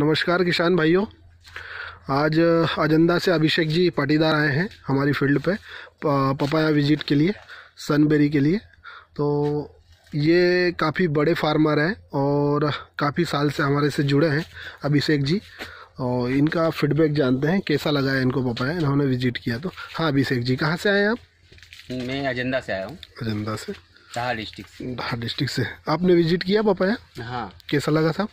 नमस्कार किसान भाइयों आज अजंदा से अभिषेक जी पाटीदार आए हैं हमारी फील्ड पे पपाया विजिट के लिए सनबेरी के लिए तो ये काफ़ी बड़े फार्मर हैं और काफ़ी साल से हमारे से जुड़े हैं अभिषेक जी और इनका फीडबैक जानते हैं कैसा लगा है इनको पपाया इन्होंने विजिट किया तो हाँ अभिषेक जी कहाँ से आए आप मैं अजंदा से आया हूँ अजंदा से डिस्ट्रिक्ट से डिस्ट्रिक्ट से आपने विजिट किया पपाया हाँ कैसा लगा साहब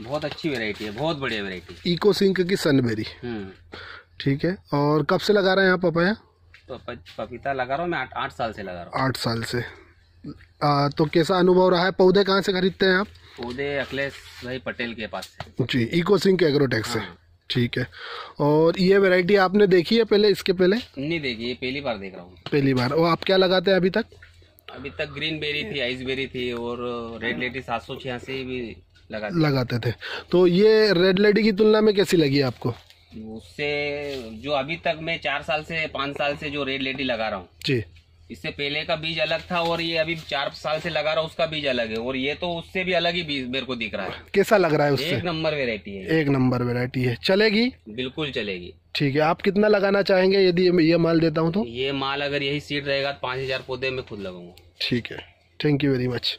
बहुत अच्छी वेरायटी है बहुत बढ़िया वेरायटी इको सिंक की सनबेरी हम्म। ठीक है और कब से लगा रहे हैं आप पपाया तो पपीता लगा रहा हूँ मैं आठ साल से लगा रहा हूँ आठ साल से आ, तो कैसा अनुभव रहा है पौधे कहाँ से खरीदते हैं आप पौधे अखिलेश भाई पटेल के पास से जी इको सिंक एग्रोटेक से हाँ। ठीक है और ये वैरायटी आपने देखी है पहले इसके पहले नहीं देखी ये पहली बार देख रहा हूँ पहली बार और आप क्या लगाते हैं अभी तक अभी तक ग्रीन बेरी थी आइस बेरी थी और रेड लेटी सात सौ छियासी भी लगाते लगाते थे तो ये रेड लेडी की तुलना में कैसी लगी आपको उससे जो अभी तक मैं चार साल से पाँच साल से जो रेड लेडी लगा रहा हूँ जी इससे पहले का बीज अलग था और ये अभी चार साल से लगा रहा हूँ उसका बीज अलग है और ये तो उससे भी अलग ही बीज मेरे को दिख रहा है कैसा लग रहा है उससे? एक नंबर वेरायटी है एक नंबर वेरायटी है चलेगी बिल्कुल चलेगी ठीक है आप कितना लगाना चाहेंगे यदि ये माल देता हूँ तो ये माल अगर यही सीट रहेगा तो पाँच हजार पौधे में खुद लगाऊंगा ठीक है थैंक यू वेरी मच